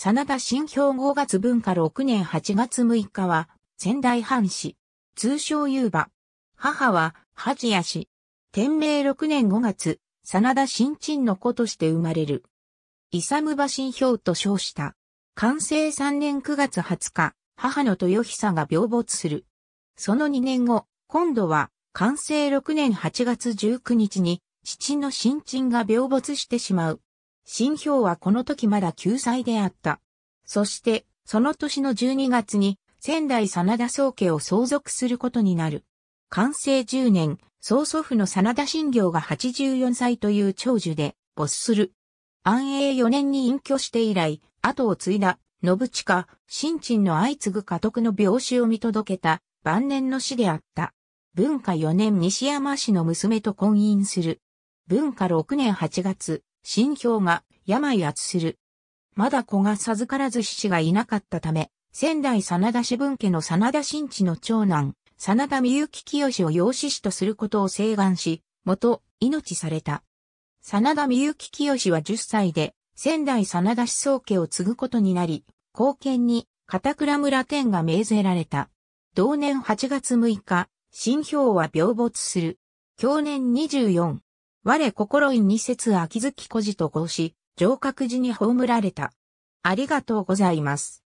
真田新兵5月文化6年8月6日は、仙台藩士。通称優馬。母は、八や氏。天明6年5月、真田新陳の子として生まれる。イサムバ新兵と称した。完成3年9月20日、母の豊久が病没する。その2年後、今度は、完成6年8月19日に、父の新陳が病没してしまう。新表はこの時まだ9歳であった。そして、その年の12月に、仙台真田宗家を相続することになる。完成10年、曽祖父の真田信行が84歳という長寿で、没する。安永4年に隠居して以来、後を継いだ、信近、新陳の相次ぐ家督の病死を見届けた、晩年の死であった。文化4年西山氏の娘と婚姻する。文化6年8月、心境が病圧する。まだ子が授からず父がいなかったため、仙台真田志文家の真田新地の長男、真田美幸清を養子師とすることを請願し、元、命された。真田美幸清は10歳で、仙台真田思想家を継ぐことになり、後見に、片倉村天が命ぜられた。同年8月6日、新兵は病没する。去年24、我心院二節秋月小児と合し、上角寺に葬られた。ありがとうございます。